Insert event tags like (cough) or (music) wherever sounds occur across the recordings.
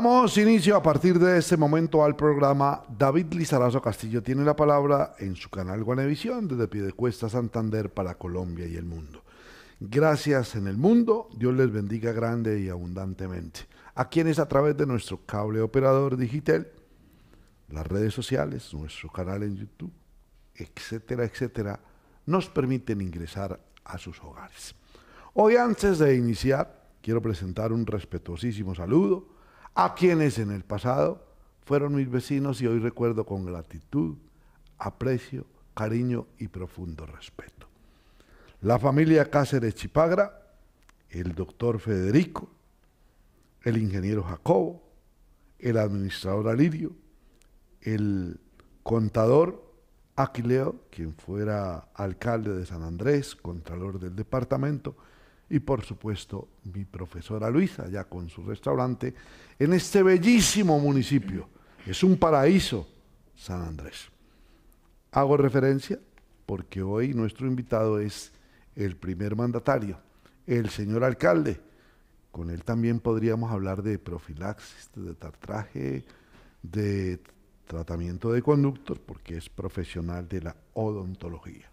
Damos inicio a partir de ese momento al programa. David Lizarazo Castillo tiene la palabra en su canal Guanevisión desde Piedecuesta, Santander para Colombia y el mundo. Gracias en el mundo, Dios les bendiga grande y abundantemente. A quienes a través de nuestro cable operador digital, las redes sociales, nuestro canal en YouTube, etcétera, etcétera, nos permiten ingresar a sus hogares. Hoy antes de iniciar, quiero presentar un respetuosísimo saludo a quienes en el pasado fueron mis vecinos y hoy recuerdo con gratitud, aprecio, cariño y profundo respeto. La familia Cáceres Chipagra, el doctor Federico, el ingeniero Jacobo, el administrador Alirio, el contador Aquileo, quien fuera alcalde de San Andrés, contralor del departamento, y por supuesto mi profesora Luisa, ya con su restaurante, en este bellísimo municipio. Es un paraíso, San Andrés. Hago referencia porque hoy nuestro invitado es el primer mandatario, el señor alcalde. Con él también podríamos hablar de profilaxis, de tartraje, de tratamiento de conductos, porque es profesional de la odontología.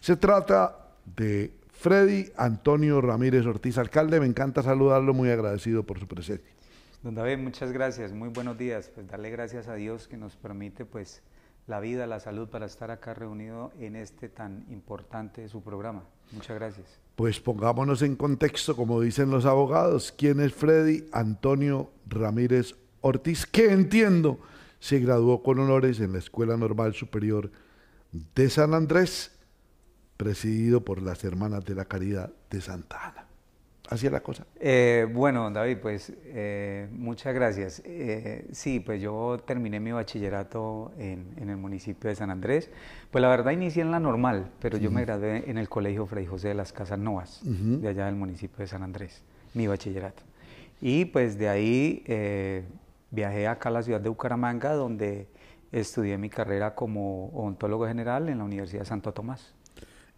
Se trata de Freddy Antonio Ramírez Ortiz, alcalde, me encanta saludarlo, muy agradecido por su presencia. Don David, muchas gracias, muy buenos días. Pues darle gracias a Dios que nos permite pues la vida, la salud para estar acá reunido en este tan importante su programa. Muchas gracias. Pues pongámonos en contexto, como dicen los abogados, quién es Freddy Antonio Ramírez Ortiz, que entiendo se graduó con honores en la Escuela Normal Superior de San Andrés presidido por las Hermanas de la Caridad de Santa Ana. Así es la cosa. Eh, bueno, David, pues eh, muchas gracias. Eh, sí, pues yo terminé mi bachillerato en, el municipio de San Andrés. Pues la verdad inicié en la normal, pero yo me gradué en el Colegio Fray José de las Casas Noas de allá del municipio de San Andrés, mi bachillerato. Y pues de ahí viajé acá a la ciudad de Bucaramanga, donde estudié mi carrera como odontólogo general en la Universidad de Santo Tomás.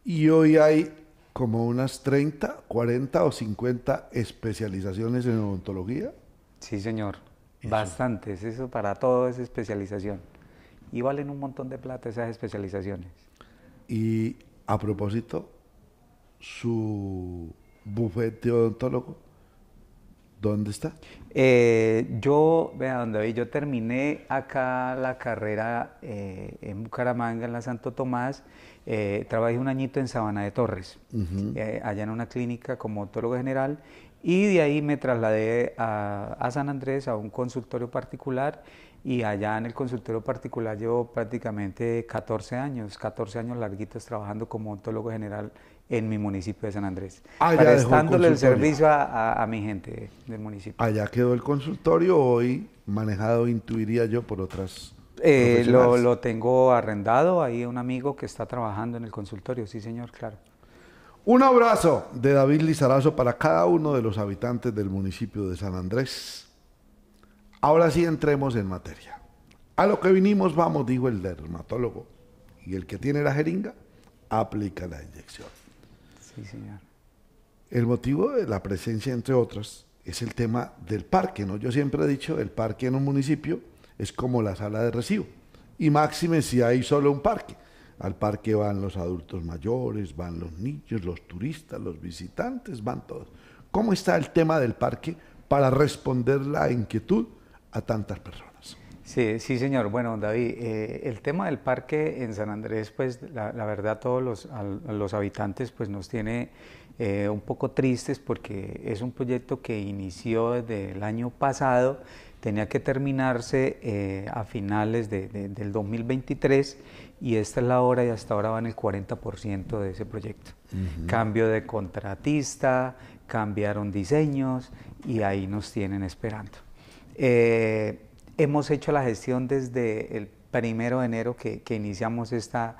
Y hoy hay como unas 30, 40 o 50 especializaciones en odontología. Sí, señor. Bastantes. Eso para todo es especialización. Y valen un montón de plata esas especializaciones. Y a propósito, su bufete odontólogo, ¿dónde está? Eh, yo, vea, donde yo terminé acá la carrera eh, en Bucaramanga, en la Santo Tomás eh, trabajé un añito en Sabana de Torres, eh, allá en una clínica como odontólogo general, y de ahí me trasladé a, San Andrés, a un consultorio particular, y allá en el consultorio particular llevo prácticamente 14 años, 14 años larguitos trabajando como odontólogo general en mi municipio de San Andrés, ah, prestándole el, servicio a, mi gente del municipio. Allá quedó el consultorio, hoy manejado, intuiría yo, por otras eh, lo, tengo arrendado, ahí un amigo que está trabajando en el consultorio, sí señor, claro. Un abrazo de David Lizarazo para cada uno de los habitantes del municipio de San Andrés. Ahora sí entremos en materia. A lo que vinimos vamos, dijo el dermatólogo. Y el que tiene la jeringa, aplica la inyección. Sí, señor. El motivo de la presencia, entre otras, es el tema del parque, ¿no? Yo siempre he dicho, el parque en un municipio es como la sala de recibo. Y máxime si hay solo un parque. Al parque van los adultos mayores, van los niños, los turistas, los visitantes, van todos. ¿Cómo está el tema del parque para responder la inquietud a tantas personas? Sí, sí, señor. Bueno, David, eh, el tema del parque en San Andrés, pues la, verdad todos los, habitantes pues nos tiene eh, un poco tristes porque es un proyecto que inició desde el año pasado tenía que terminarse eh, a finales del 2023 y esta es la hora y hasta ahora van el 40% de ese proyecto. Cambio de contratista, cambiaron diseños y ahí nos tienen esperando. Eh, hemos hecho la gestión desde el primero de enero que, iniciamos esta,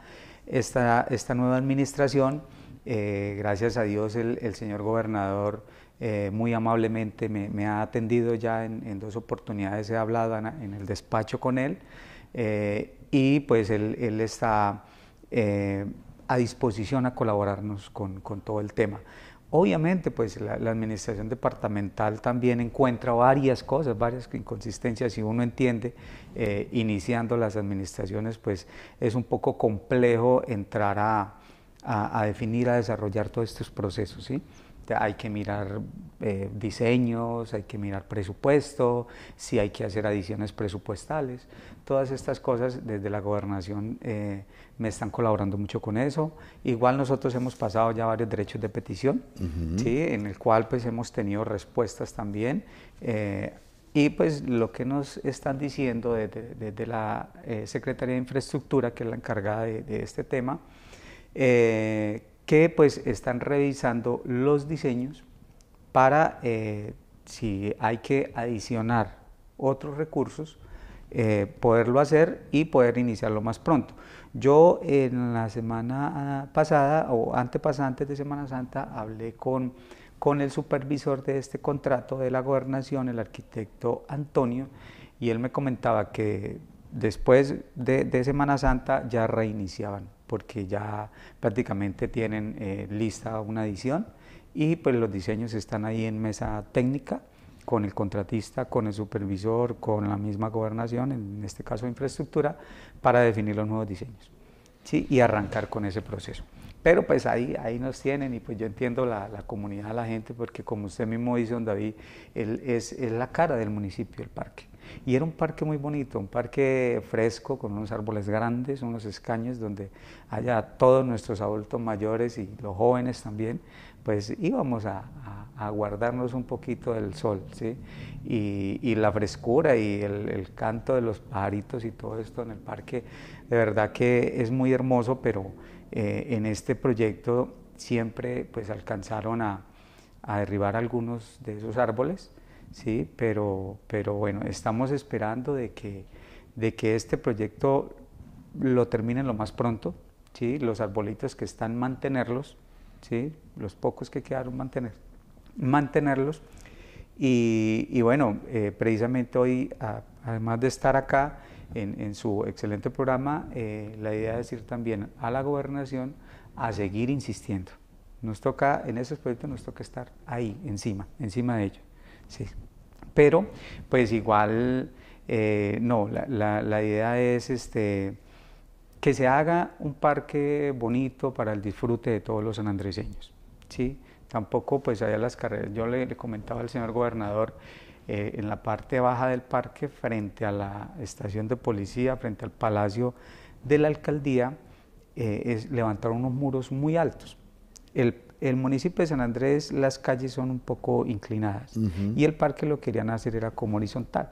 esta, esta, nueva administración. Eh, gracias a Dios el, el señor gobernador eh, muy amablemente me, ha atendido ya en, dos oportunidades, he hablado en, el despacho con él eh, y pues él, está eh, a disposición a colaborarnos con, todo el tema. Obviamente, pues la, administración departamental también encuentra varias cosas, varias inconsistencias si uno entiende, iniciando las administraciones, pues es un poco complejo entrar a, definir, a desarrollar todos estos procesos hay que mirar eh, diseños, hay que mirar presupuesto, si hay que hacer adiciones presupuestales. Todas estas cosas desde la gobernación eh, me están colaborando mucho con eso. Igual nosotros hemos pasado ya varios derechos de petición, en el cual pues hemos tenido respuestas también. Eh, y pues lo que nos están diciendo desde, la Secretaría de Infraestructura, que es la encargada de este tema, que pues están revisando los diseños para eh, si hay que adicionar otros recursos, eh, poderlo hacer y poder iniciarlo más pronto. Yo en la semana pasada o antes de Semana Santa hablé con, con el supervisor de este contrato de la gobernación, el arquitecto Antonio, y él me comentaba que después de Semana Santa ya reiniciaban porque ya prácticamente tienen eh, lista una edición y pues los diseños están ahí en mesa técnica con el contratista, con el supervisor, con la misma gobernación, en este caso infraestructura, para definir los nuevos diseños y arrancar con ese proceso. Pero pues ahí, ahí nos tienen y pues yo entiendo la, la comunidad, la gente, porque como usted mismo dice, don David, es, es la cara del municipio, el parque. Y era un parque muy bonito, un parque fresco con unos árboles grandes, unos escaños donde allá todos nuestros adultos mayores y los jóvenes también, pues íbamos a, a, guardarnos un poquito del sol, ¿sí? Y, y la frescura y el, canto de los pajaritos y todo esto en el parque, de verdad que es muy hermoso, pero eh, en este proyecto siempre pues alcanzaron a, a derribar algunos de esos árboles pero, pero bueno, estamos esperando de que, de que este proyecto lo terminen lo más pronto, ¿sí? los arbolitos que están mantenerlos, ¿sí? los pocos que quedaron mantener, mantenerlos. Y, bueno, eh, precisamente hoy, además de estar acá en, su excelente programa, eh, la idea es ir también a la gobernación a seguir insistiendo. Nos toca, en esos proyectos nos toca estar ahí, encima, encima de ellos. Sí. Pero, pues igual, eh, no, la, idea es este, que se haga un parque bonito para el disfrute de todos los sanandreseños. ¿sí? Tampoco, pues allá las carreras, yo le, comentaba al señor gobernador, eh, en la parte baja del parque, frente a la estación de policía, frente al palacio de la alcaldía, eh, es levantar unos muros muy altos. El el municipio de San Andrés las calles son un poco inclinadas y el parque lo querían hacer era como horizontal,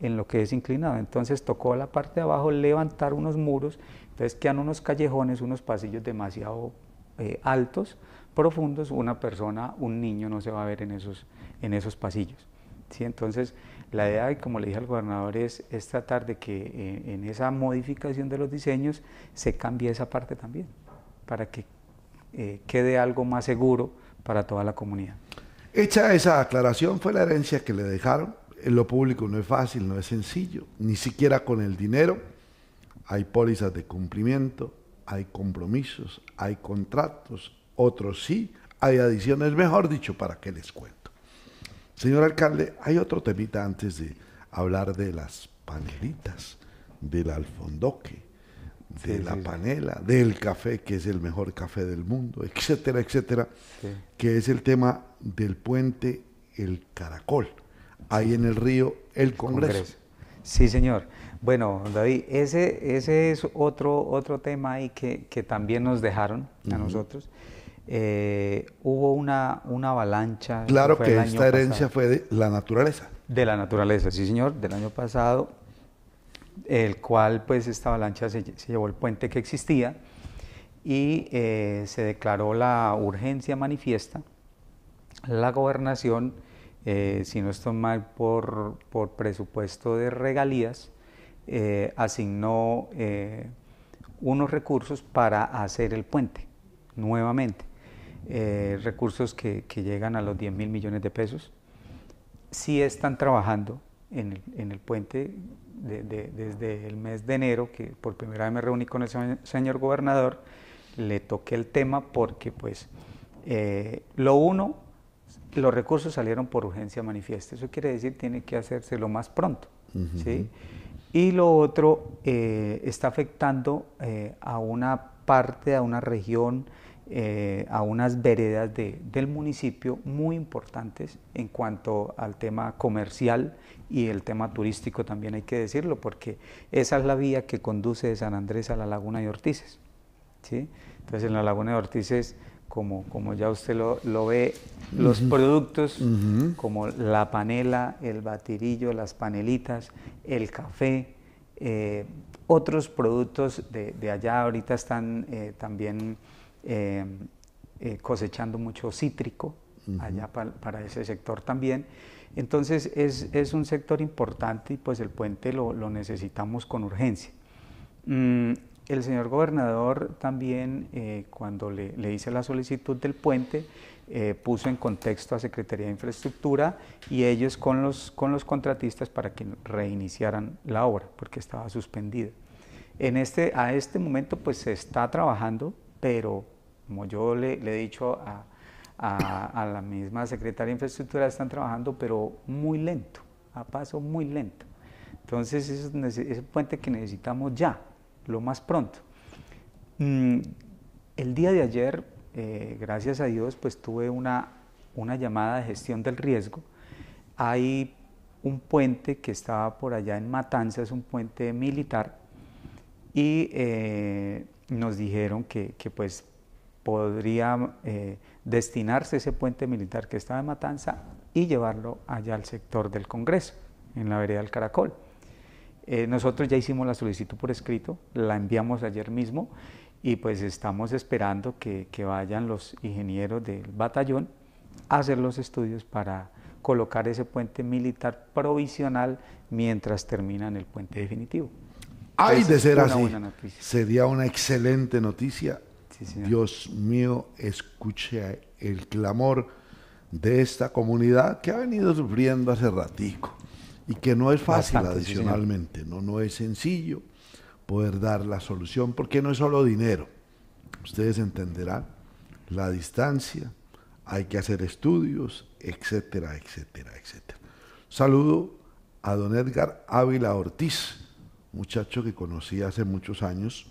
en lo que es inclinado. Entonces tocó a la parte de abajo levantar unos muros, entonces quedan unos callejones, unos pasillos demasiado eh, altos, profundos, una persona, un niño no se va a ver en esos, en esos pasillos. ¿sí? Entonces la idea, como le dije al gobernador, es, tratar de que eh, en esa modificación de los diseños se cambie esa parte también, para que eh, quede algo más seguro para toda la comunidad. Hecha esa aclaración, fue la herencia que le dejaron. En lo público no es fácil, no es sencillo, ni siquiera con el dinero. Hay pólizas de cumplimiento, hay compromisos, hay contratos, otros sí, hay adiciones, mejor dicho, para qué les cuento. Señor alcalde, hay otro temita antes de hablar de las panelitas, del alfondoque de la panela, del café, que es el mejor café del mundo, etcétera, etcétera, que es el tema del puente El Caracol, ahí en el río El Congreso. Sí, señor. Bueno, David, ese, ese es otro, otro tema ahí que, también nos dejaron a nosotros. Eh, hubo una, una avalancha. Claro que, esta herencia fue de la naturaleza. De la naturaleza, sí, señor, del año pasado el cual pues esta avalancha se, llevó el puente que existía y eh, se declaró la urgencia manifiesta. La gobernación, eh, si no estoy mal por, presupuesto de regalías, eh, asignó unos recursos para hacer el puente nuevamente, recursos que, llegan a los 10 mil millones de pesos. Si están trabajando en el, puente desde el mes de enero, que por primera vez me reuní con el señor, gobernador, le toqué el tema porque pues eh, lo uno, los recursos salieron por urgencia manifiesta, eso quiere decir tiene que hacerse lo más pronto, ¿sí? Y lo otro eh, está afectando eh, a una parte, a una región, eh, a unas veredas del municipio muy importantes en cuanto al tema comercial y el tema turístico también hay que decirlo, porque esa es la vía que conduce de San Andrés a la Laguna de Ortiz. ¿sí? Entonces en la Laguna de Ortiz, como, como ya usted lo, ve, los productos como la panela, el batirillo, las panelitas, el café, eh, otros productos de, allá ahorita están eh, también Em, eh, cosechando mucho cítrico allá para ese sector también. Entonces es, un sector importante y pues el puente lo, necesitamos con urgencia. Mm, el señor gobernador también eh, cuando le, le, hice la solicitud del puente eh, puso en contexto a Secretaría de Infraestructura y ellos con los, con los contratistas para que reiniciaran la obra porque estaba suspendida. En este, a este momento pues se está trabajando, pero como yo le, he dicho a, la misma secretaria de infraestructura, están trabajando, pero muy lento, a paso muy lento. Entonces, es, puente que necesitamos ya, lo más pronto. Mm, el día de ayer, eh, gracias a Dios, pues tuve una, una llamada de gestión del riesgo. Hay un puente que estaba por allá en Matanzas, un puente militar, y eh, nos dijeron que, que, pues podría eh, destinarse ese puente militar que estaba en Matanza y llevarlo allá al sector del Congreso, en la vereda del Caracol. Eh, nosotros ya hicimos la solicitud por escrito, la enviamos ayer mismo y pues estamos esperando que, vayan los ingenieros del batallón a hacer los estudios para colocar ese puente militar provisional mientras terminan el puente definitivo. ¡Ay, de ser así! Sería una excelente noticia Dios mío, escuche el clamor de esta comunidad que ha venido sufriendo hace ratico y que no es fácil adicionalmente, no, no es sencillo poder dar la solución porque no es solo dinero. Ustedes entenderán la distancia, hay que hacer estudios, etcétera, etcétera, etcétera. Saludo a don Edgar Ávila Ortiz, muchacho que conocí hace muchos años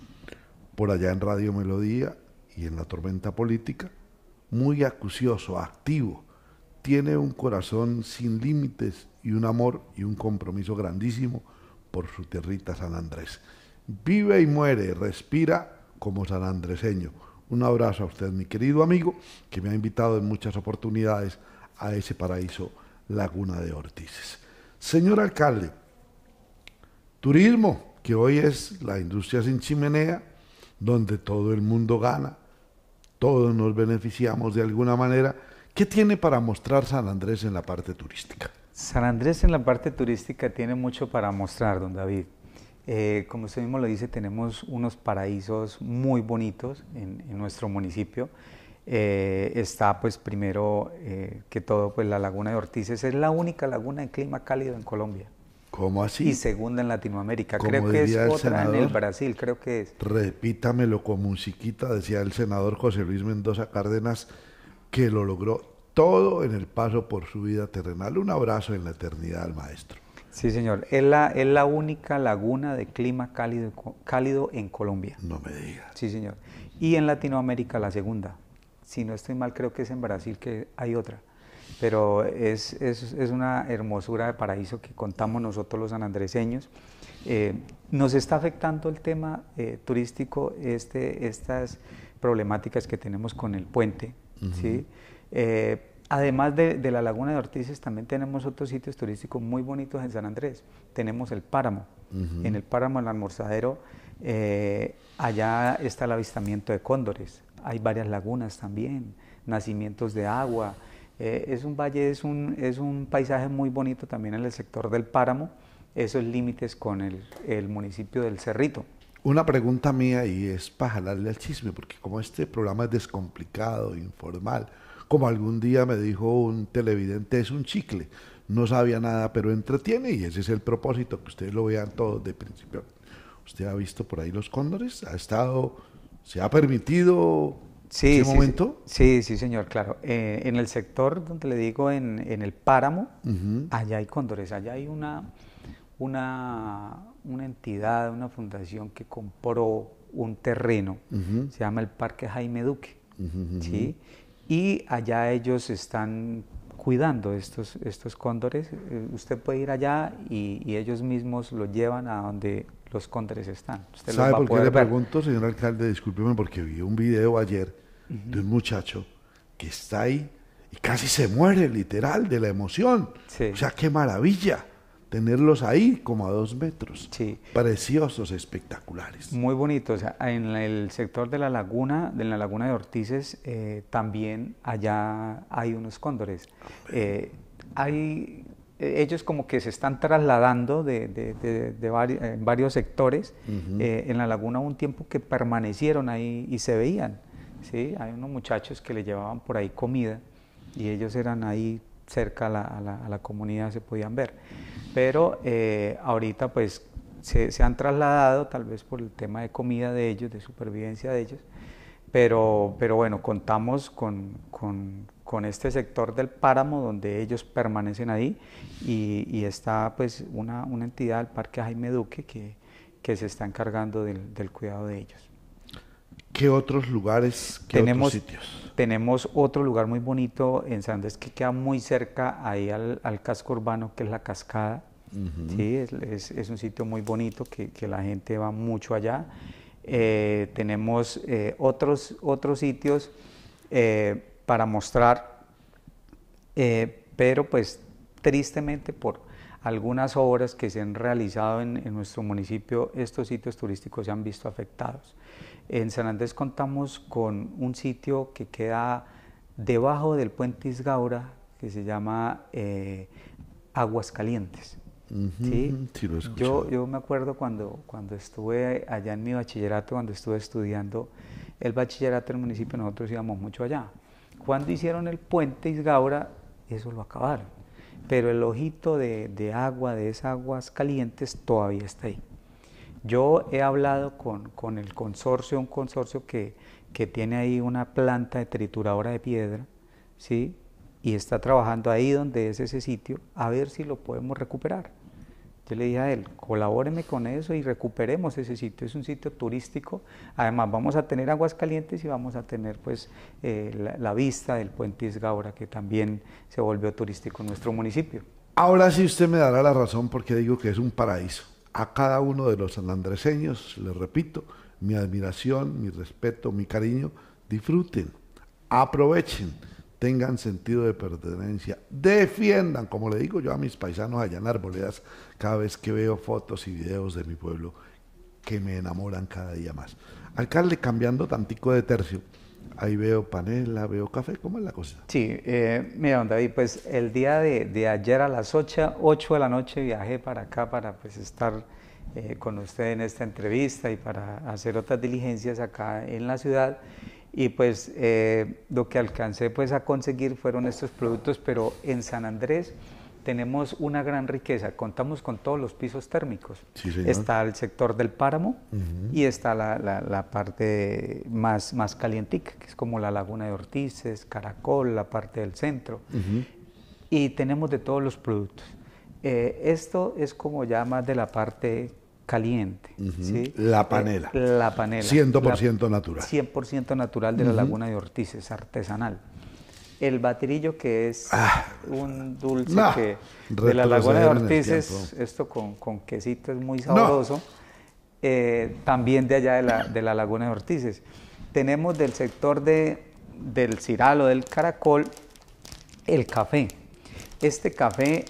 por allá en Radio Melodía y en la tormenta política, muy acucioso, activo, tiene un corazón sin límites y un amor y un compromiso grandísimo por su tierrita San Andrés. Vive y muere, respira como sanandreseño. Un abrazo a usted, mi querido amigo, que me ha invitado en muchas oportunidades a ese paraíso Laguna de Ortices. Señor alcalde, turismo, que hoy es la industria sin chimenea, donde todo el mundo gana, todos nos beneficiamos de alguna manera. ¿Qué tiene para mostrar San Andrés en la parte turística? San Andrés en la parte turística tiene mucho para mostrar, don David. Eh, como usted mismo lo dice, tenemos unos paraísos muy bonitos en, nuestro municipio. Eh, está pues primero eh, que todo pues la laguna de Ortiz, es la única laguna en clima cálido en Colombia. ¿Cómo así? Y segunda en Latinoamérica. creo que es otra en el Brasil, creo que es. Repítamelo con musiquita, decía el senador José Luis Mendoza Cárdenas, que lo logró todo en el paso por su vida terrenal. Un abrazo en la eternidad al maestro. Sí, señor. Es la, es la única laguna de clima cálido, cálido en Colombia. No me digas. Sí, señor. Y en Latinoamérica la segunda. Si no estoy mal, creo que es en Brasil que hay otra pero es, es, una hermosura de paraíso que contamos nosotros los sanandreseños. Eh, nos está afectando el tema eh, turístico, este, estas problemáticas que tenemos con el puente. Eh, además de, la Laguna de Ortices, también tenemos otros sitios turísticos muy bonitos en San Andrés. Tenemos el Páramo. En el Páramo, el almorzadero, allá está el avistamiento de cóndores. Hay varias lagunas también, nacimientos de agua. Eh, es un valle, es un, es un paisaje muy bonito también en el sector del páramo, esos límites con el, el municipio del Cerrito. Una pregunta mía y es para jalarle al chisme, porque como este programa es descomplicado, informal, como algún día me dijo un televidente, es un chicle, no sabía nada, pero entretiene y ese es el propósito, que ustedes lo vean todo de principio. Usted ha visto por ahí los cóndores, ha estado, se ha permitido sí, sí, momento? Sí, sí, señor, claro. Eh, en el sector donde le digo, en, el páramo, allá hay cóndores, allá hay una, una, entidad, una fundación que compró un terreno, se llama el Parque Jaime Duque, ¿sí? Y allá ellos están cuidando estos, estos cóndores. Eh, usted puede ir allá y, ellos mismos lo llevan a donde los cóndores están. ¿Sabe por qué le pregunto, señor alcalde? Discúlpeme, porque vi un video ayer de un muchacho que está ahí y casi se muere literal de la emoción. O sea, qué maravilla tenerlos ahí como a dos metros. Sí. Preciosos, espectaculares. Muy bonitos. En el sector de la laguna, de la laguna de Ortices, eh, también allá hay unos cóndores. Eh, hay, eh, ellos como que se están trasladando de, varios sectores. en la laguna un tiempo que permanecieron ahí y se veían. ¿sí? Hay unos muchachos que le llevaban por ahí comida y ellos eran ahí cerca a la, comunidad, se podían ver. Pero eh, ahorita pues se, han trasladado tal vez por el tema de comida de ellos, de supervivencia de ellos, pero, pero bueno, contamos con, este sector del páramo donde ellos permanecen ahí y, está pues una, entidad del Parque Jaime Duque que, se está encargando del cuidado de ellos. ¿Qué otros lugares, qué tenemos, otros sitios? Tenemos otro lugar muy bonito en Sandes que queda muy cerca ahí al, casco urbano, que es la cascada. es, un sitio muy bonito que, la gente va mucho allá. Eh, tenemos eh, otros, otros sitios eh, para mostrar, pero pues tristemente por, algunas obras que se han realizado en, nuestro municipio, estos sitios turísticos se han visto afectados. En San Andrés contamos con un sitio que queda debajo del puente Isgaura, que se llama eh, Aguas Calientes. ¿sí? yo, yo me acuerdo cuando, cuando estuve allá en mi bachillerato, cuando estuve estudiando el bachillerato en el municipio, nosotros íbamos mucho allá. Cuando hicieron el puente Isgaura, eso lo acabaron pero el ojito de, agua, de esas aguas calientes, todavía está ahí. Yo he hablado con, el consorcio, un consorcio que, que, tiene ahí una planta de trituradora de piedra, ¿sí? y está trabajando ahí donde es ese sitio, a ver si lo podemos recuperar le dije a él, colabóreme con eso y recuperemos ese sitio. Es un sitio turístico. Además, vamos a tener aguas calientes y vamos a tener pues eh, la, vista del puente Isgaura, que también se volvió turístico en nuestro municipio. Ahora sí usted me dará la razón porque digo que es un paraíso. A cada uno de los sanandreseños, les repito, mi admiración, mi respeto, mi cariño, disfruten, aprovechen, tengan sentido de pertenencia, defiendan, como le digo yo a mis paisanos allá en Arboledas, cada vez que veo fotos y videos de mi pueblo que me enamoran cada día más. Alcalde, cambiando tantico de tercio, ahí veo panela, veo café, ¿cómo es la cosa? Sí, eh, mira, David, pues el día de, ayer a las 8, 8 de la noche viajé para acá para pues estar eh, con usted en esta entrevista y para hacer otras diligencias acá en la ciudad y pues eh, lo que alcancé pues a conseguir fueron estos productos, pero en San Andrés tenemos una gran riqueza. Contamos con todos los pisos térmicos. Está el sector del páramo y está la, parte más, más calientica, que es como la laguna de Ortices, Caracol, la parte del centro. Y tenemos de todos los productos. Eh, esto es como ya más de la parte caliente. La eh, panela. la panela. 100% natural. 100% natural de la laguna de Ortices, artesanal el batirillo, que es ah. un dulce de la Laguna de Ortiz esto con, quesito es muy sabroso. también de allá de la, Laguna de Ortices. Tenemos del sector de, del o del Caracol, el café. Este café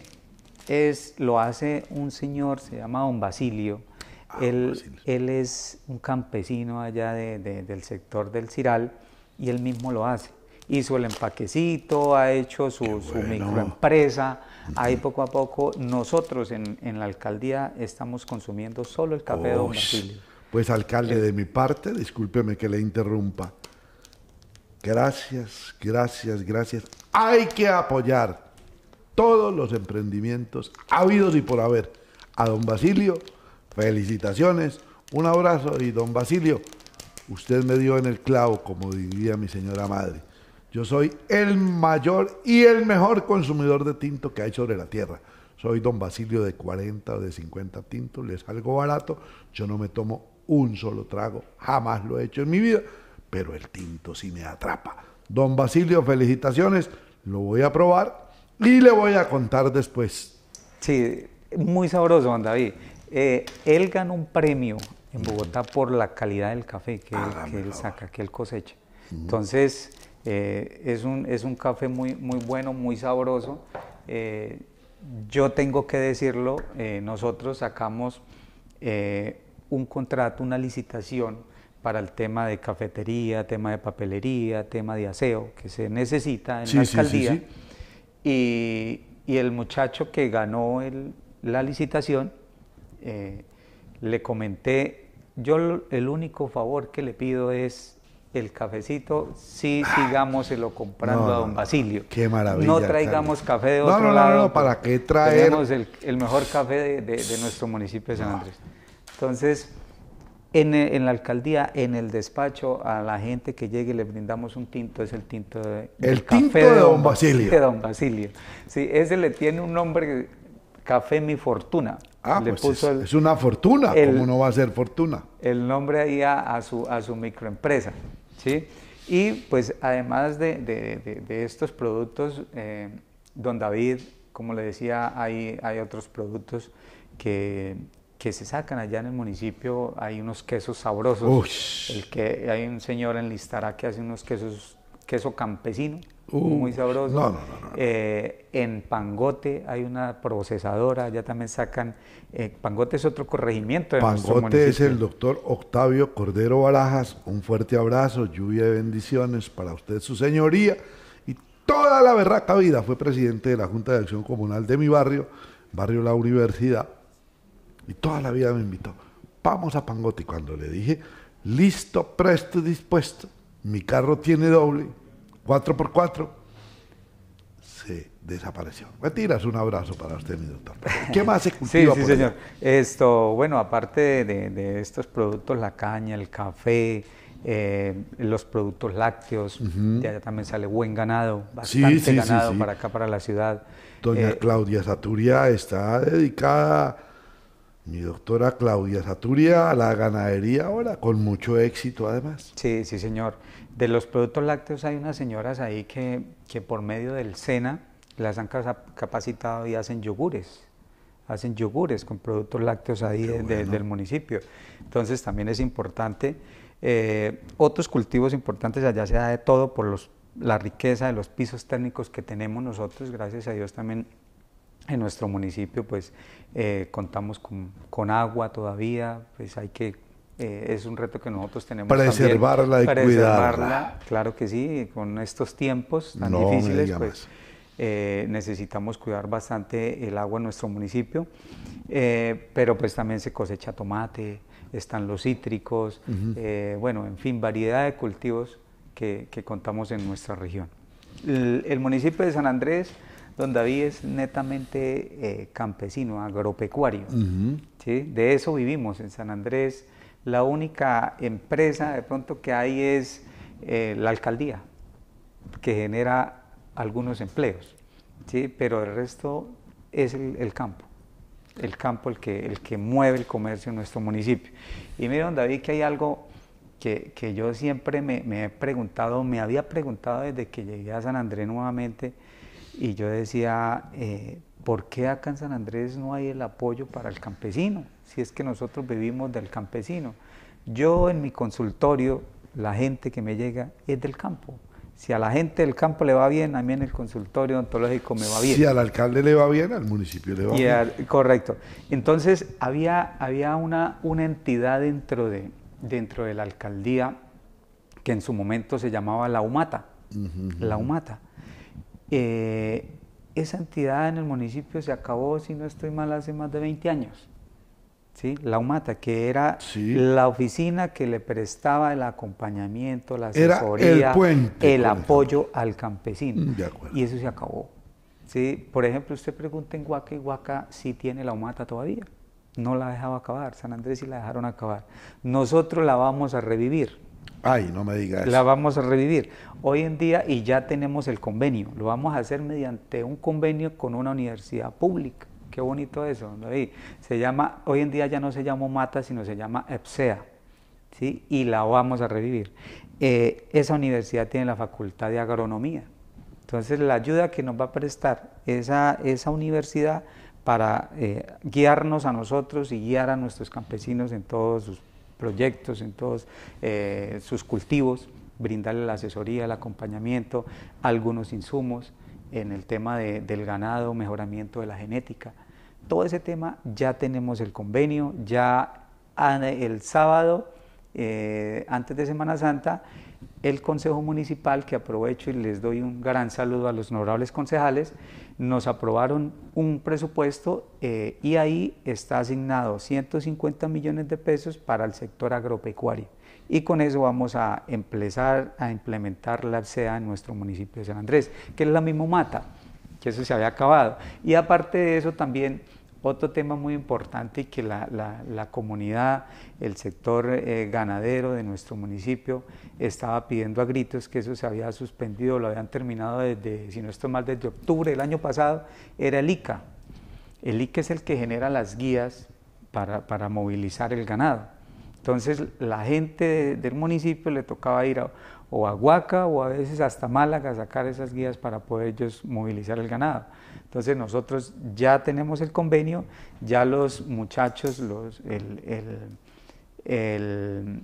es, lo hace un señor, se llama Don Basilio. Ah, él, él, es un campesino allá del sector del Ciral y él mismo lo hace hizo el empaquecito, ha hecho su, microempresa. Ahí poco a poco nosotros en, en, la alcaldía estamos consumiendo solo el café de Don Basilio. Pues alcalde, eh. de mi parte, discúlpeme que le interrumpa. Gracias, gracias, gracias. Hay que apoyar todos los emprendimientos habidos y por haber. A don Basilio, felicitaciones, un abrazo y don Basilio, usted me dio en el clavo, como diría mi señora madre. Yo soy el mayor y el mejor consumidor de tinto que hay sobre la tierra. Soy don Basilio de 40 o de 50 tintos, les salgo barato. Yo no me tomo un solo trago, jamás lo he hecho en mi vida, pero el tinto sí me atrapa. Don Basilio, felicitaciones, lo voy a probar y le voy a contar después. Sí, muy sabroso, don David. Eh, él ganó un premio en Bogotá por la calidad del café que él saca, que él cosecha. Entonces, eh, es, un, es, un, café muy, muy bueno, muy sabroso. Eh, yo tengo que decirlo, eh, nosotros sacamos un contrato, una licitación para el tema de cafetería, tema de papelería, tema de aseo que se necesita en la alcaldía. y, el muchacho que ganó la licitación, le comenté, yo el único favor que le pido es el cafecito, sí lo comprando a don Basilio. Qué maravilla. No traigamos café de otro no, no, No, no, ¿para qué traer? Tenemos el, mejor café de, nuestro municipio de San Andrés. Entonces, en, la alcaldía, en el despacho, a la gente que llegue le brindamos un tinto, es el tinto de, el tinto de don, Basilio. De don Basilio. Sí, ese le tiene un nombre, Café Mi Fortuna. Ah, pues es, una fortuna, ¿cómo no va a ser fortuna? El nombre ahí a su, a su microempresa. ¿sí? Y pues además de, estos productos, eh, don David, como le decía, hay, hay otros productos que, se sacan allá en el municipio, hay unos quesos sabrosos. El que hay un señor en Listará que hace unos quesos, queso campesino. Uh. muy sabroso. No, no, no, eh, en Pangote hay una procesadora, ya también sacan. Eh, Pangote es otro corregimiento. De Pangote es el doctor Octavio Cordero Barajas. Un fuerte abrazo, lluvia de bendiciones para usted, su señoría. Y toda la berraca vida fue presidente de la Junta de Acción Comunal de mi barrio, barrio La Universidad. Y toda la vida me invitó. Vamos a Pangote. cuando le dije, listo, presto, dispuesto, mi carro tiene doble Cuatro por cuatro, se desapareció. Mentiras, un abrazo para usted, mi doctor. ¿Qué más se (laughs) cultiva? sí, sí, señor. Esto, bueno, aparte de, estos productos, la caña, el café, eh, los productos lácteos, allá también sale buen ganado, bastante ganado para acá, para la ciudad. Doña eh, Claudia Saturia está dedicada, mi doctora Claudia Saturia, a la ganadería ahora, con mucho éxito además. Sí, sí, señor. De los productos lácteos hay unas señoras ahí que, que por medio del SENA las han capacitado y hacen yogures hacen yogures con productos lácteos ahí del municipio. Entonces también es importante. Eh, otros cultivos importantes allá se da de todo por los, la riqueza de los pisos técnicos que tenemos nosotros, gracias a Dios también. En nuestro municipio pues eh, contamos con, agua todavía, pues hay que eh, es un reto que nosotros tenemos. Preservarla también, y preservarla, cuidarla. Claro que sí, con estos tiempos tan difíciles, pues eh, necesitamos cuidar bastante el agua en nuestro municipio, eh, pero pues también se cosecha tomate, están los cítricos, bueno, en fin, variedad de cultivos que, contamos en nuestra región. El, municipio de San Andrés, ...donde había es netamente campesino, agropecuario. ¿sí? De eso vivimos en San Andrés la única empresa de pronto que hay es eh, la alcaldía, que genera algunos empleos, ¿sí? pero el resto es el, campo, el campo el que, el que mueve el comercio en nuestro municipio. Y mire, don David, que hay algo que, yo siempre me, he preguntado, me había preguntado desde que llegué a San Andrés nuevamente, y yo decía, eh, ¿por qué acá en San Andrés no hay el apoyo para el campesino? Si es que nosotros vivimos del campesino. Yo en mi consultorio, la gente que me llega es del campo. Si a la gente del campo le va bien, a mí en el consultorio ontológico me va bien. Si al alcalde le va bien, al municipio le va bien. Correcto. Entonces, había, había una, una entidad dentro de, dentro de la alcaldía que en su momento se llamaba la UMATA. La humata eh, esa entidad en el municipio se acabó, si no estoy mal, hace más de 20 años. ¿Sí? La UMATA, que era la oficina que le prestaba el acompañamiento, la asesoría, el, apoyo al campesino. Mm, y eso se acabó. ¿Sí? Por ejemplo, usted pregunta en Huaca y Huaca si tiene la UMATA todavía. No la dejaba acabar, San Andrés sí la dejaron acabar. Nosotros la vamos a revivir. Ay, no me digas. La vamos a revivir. Hoy en día, y ya tenemos el convenio, lo vamos a hacer mediante un convenio con una universidad pública. Qué bonito eso, se llama, hoy en día ya no se llama Mata, sino se llama EPSEA, ¿sí? Y la vamos a revivir. Eh, esa universidad tiene la facultad de agronomía. Entonces, la ayuda que nos va a prestar esa, esa universidad para eh, guiarnos a nosotros y guiar a nuestros campesinos en todos sus proyectos, en todos eh, sus cultivos, brindarle la asesoría, el acompañamiento, algunos insumos en el tema del ganado, mejoramiento de la genética. Todo ese tema ya tenemos el convenio, ya ah, el sábado, eh, antes de Semana Santa, el Consejo Municipal, que aprovecho y les doy un gran saludo a los honorables concejales, nos aprobaron un presupuesto eh, y ahí está asignado 150 millones de pesos para el sector agropecuario. Y con eso vamos a empezar a implementar la CEA en nuestro municipio de San Andrés, que es la misma mata, que eso se había acabado. Y aparte de eso también otro tema muy importante y que la, comunidad, el sector eh, ganadero de nuestro municipio estaba pidiendo a gritos que eso se había suspendido, lo habían terminado desde, si no estoy mal, desde octubre del año pasado, era el ICA. El ICA es el que genera las guías para, movilizar el ganado. Entonces la gente del municipio le tocaba ir a, o a Huaca o a veces hasta Málaga a sacar esas guías para poder ellos movilizar el ganado. Entonces nosotros ya tenemos el convenio, ya los muchachos, los, el,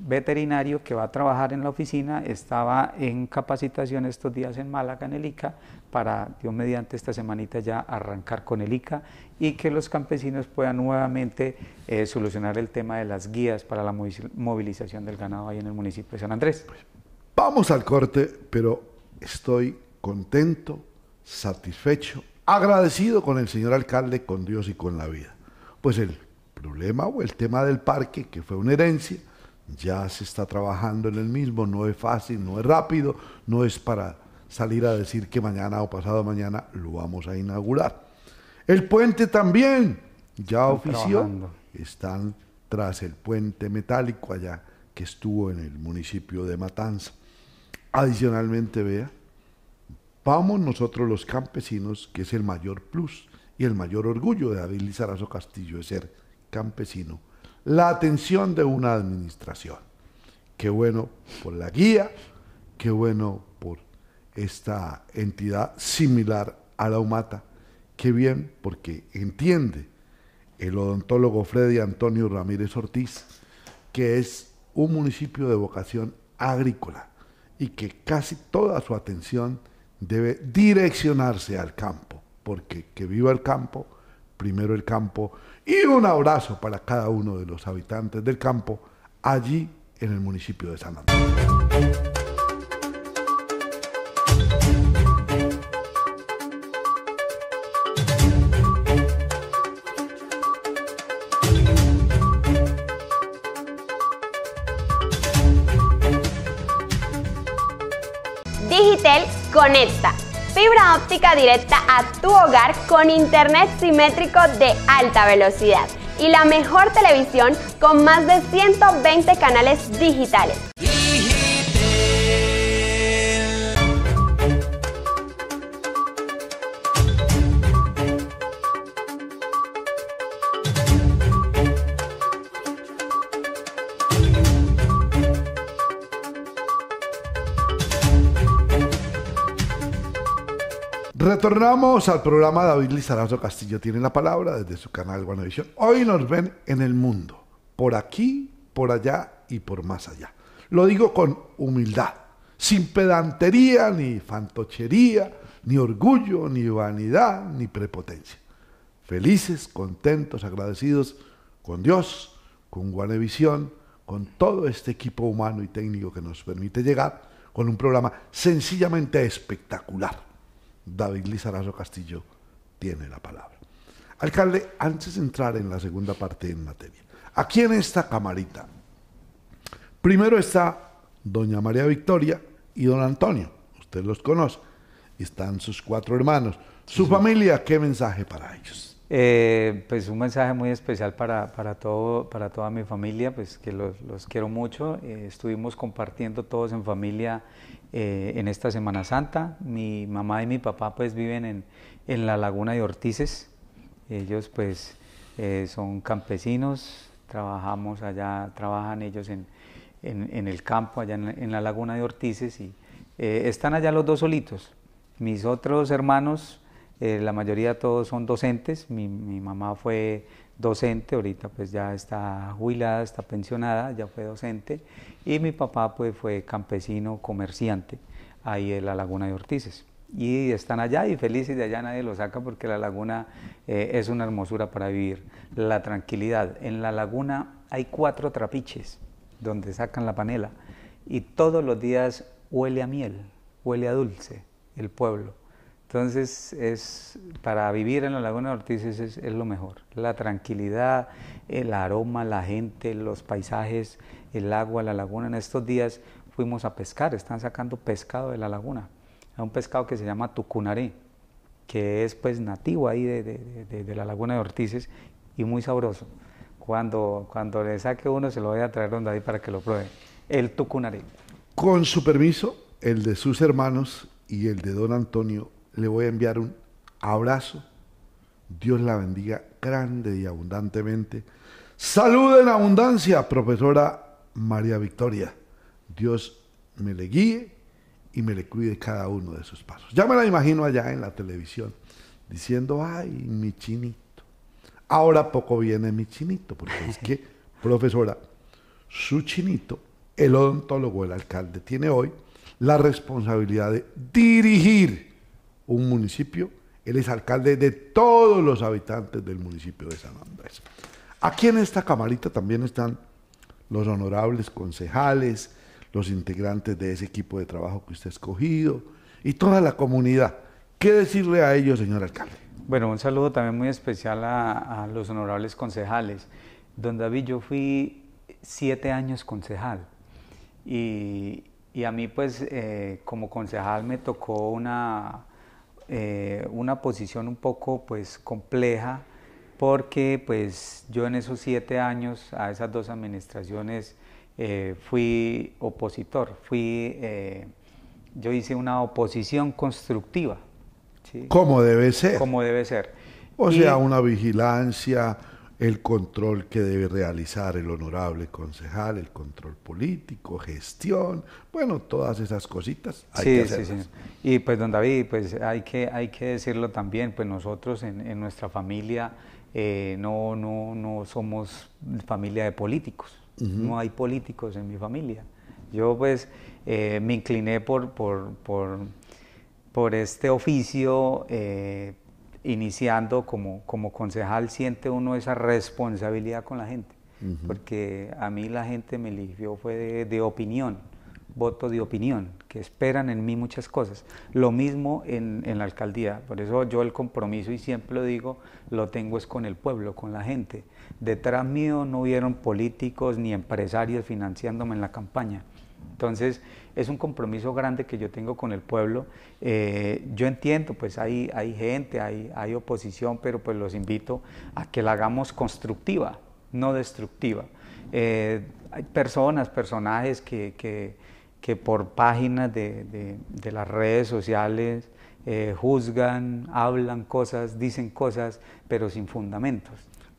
veterinario que va a trabajar en la oficina estaba en capacitación estos días en Málaga, en el ICA, para, Dios mediante, esta semanita ya arrancar con el ICA y que los campesinos puedan nuevamente eh, solucionar el tema de las guías para la movilización del ganado ahí en el municipio de San Andrés. Pues, vamos al corte, pero estoy contento, satisfecho agradecido con el señor alcalde, con Dios y con la vida. Pues el problema o el tema del parque, que fue una herencia, ya se está trabajando en el mismo, no es fácil, no es rápido, no es para salir a decir que mañana o pasado mañana lo vamos a inaugurar. El puente también, ya ofició, están tras el puente metálico allá que estuvo en el municipio de Matanza. Adicionalmente, vea, Vamos nosotros los campesinos, que es el mayor plus y el mayor orgullo de David Lizarazo Castillo, de ser campesino. La atención de una administración. Qué bueno por la guía, qué bueno por esta entidad similar a la UMATA. Qué bien, porque entiende el odontólogo Freddy Antonio Ramírez Ortiz, que es un municipio de vocación agrícola y que casi toda su atención debe direccionarse al campo, porque que viva el campo, primero el campo, y un abrazo para cada uno de los habitantes del campo allí en el municipio de San Antonio. Conecta. Fibra óptica directa a tu hogar con internet simétrico de alta velocidad y la mejor televisión con más de 120 canales digitales. Retornamos al programa David Lizarazo Castillo tiene la palabra desde su canal Guanavisión. Hoy nos ven en el mundo, por aquí, por allá y por más allá. Lo digo con humildad, sin pedantería, ni fantochería, ni orgullo, ni vanidad, ni prepotencia. Felices, contentos, agradecidos con Dios, con Guanevisión, con todo este equipo humano y técnico que nos permite llegar con un programa sencillamente espectacular David Lizarazo Castillo tiene la palabra. Alcalde, antes de entrar en la segunda parte en materia, aquí en esta camarita, primero está doña María Victoria y don Antonio, usted los conoce, están sus cuatro hermanos. Su familia, ¿qué mensaje para ellos? Eh, pues un mensaje muy especial para, todo, para toda mi familia, pues que los, quiero mucho. Eh, estuvimos compartiendo todos en familia eh, en esta Semana Santa. Mi mamá y mi papá pues viven en, en la laguna de Ortices. Ellos pues eh, son campesinos, trabajamos allá, trabajan ellos en, el campo, allá en, la laguna de Ortices y eh, están allá los dos solitos. Mis otros hermanos, la mayoría todos son docentes, mi, mi mamá fue docente, ahorita pues ya está jubilada, está pensionada, ya fue docente, y mi papá pues fue campesino, comerciante, ahí en la Laguna de Ortices. Y están allá y felices de allá nadie lo saca porque la laguna eh, es una hermosura para vivir. La tranquilidad. En la laguna hay cuatro trapiches donde sacan la panela y todos los días huele a miel, huele a dulce el pueblo. Entonces, es, para vivir en la Laguna de Ortiz es, lo mejor. La tranquilidad, el aroma, la gente, los paisajes, el agua, la laguna. En estos días fuimos a pescar, están sacando pescado de la laguna. un pescado que se llama tucunaré, que es pues nativo ahí de, la Laguna de Ortiz y muy sabroso. Cuando, cuando le saque uno, se lo voy a traer donde ahí para que lo pruebe. El tucunaré. Con su permiso, el de sus hermanos y el de don Antonio le voy a enviar un abrazo. Dios la bendiga grande y abundantemente. Salud en abundancia, profesora María Victoria. Dios me le guíe y me le cuide cada uno de sus pasos. Ya me la imagino allá en la televisión diciendo, ay, mi chinito. Ahora poco viene mi chinito, porque es que, (laughs) profesora, su chinito, el odontólogo, el alcalde, tiene hoy la responsabilidad de dirigir un municipio, él es alcalde de todos los habitantes del municipio de San Andrés. Aquí en esta camarita también están los honorables concejales, los integrantes de ese equipo de trabajo que usted ha escogido y toda la comunidad. ¿Qué decirle a ellos, señor alcalde? Bueno, un saludo también muy especial a, los honorables concejales. Don David, yo fui siete años concejal y, a mí pues eh, como concejal me tocó una, eh, una posición un poco pues compleja porque pues yo en esos siete años a esas dos administraciones eh, fui opositor, fui, eh, yo hice una oposición constructiva. Como debe ser. Como debe ser. O sea, una vigilancia, el control que debe realizar el honorable concejal, el control político, gestión, bueno, todas esas cositas hay que Sí, sí. Y pues don David, pues hay que, hay que decirlo también, pues nosotros en, en nuestra familia eh, no, no, no somos familia de políticos, no hay políticos en mi familia. Yo pues eh, me incliné por, por, por, por este oficio eh, iniciando como, como concejal siente uno esa responsabilidad con la gente, porque a mí la gente me eligió fue de, opinión, voto de opinión, que esperan en mí muchas cosas. Lo mismo en, en, la alcaldía, por eso yo el compromiso, y siempre lo digo, lo tengo es con el pueblo, con la gente. Detrás mío no hubieron políticos ni empresarios financiándome en la campaña. Entonces, es un compromiso grande que yo tengo con el pueblo. Eh, yo entiendo, pues hay, hay gente, hay, hay oposición, pero pues los invito a que la hagamos constructiva, no destructiva. Eh, hay personas, personajes que, por páginas de, las redes sociales eh, juzgan, hablan cosas, dicen cosas, pero sin fundamentos.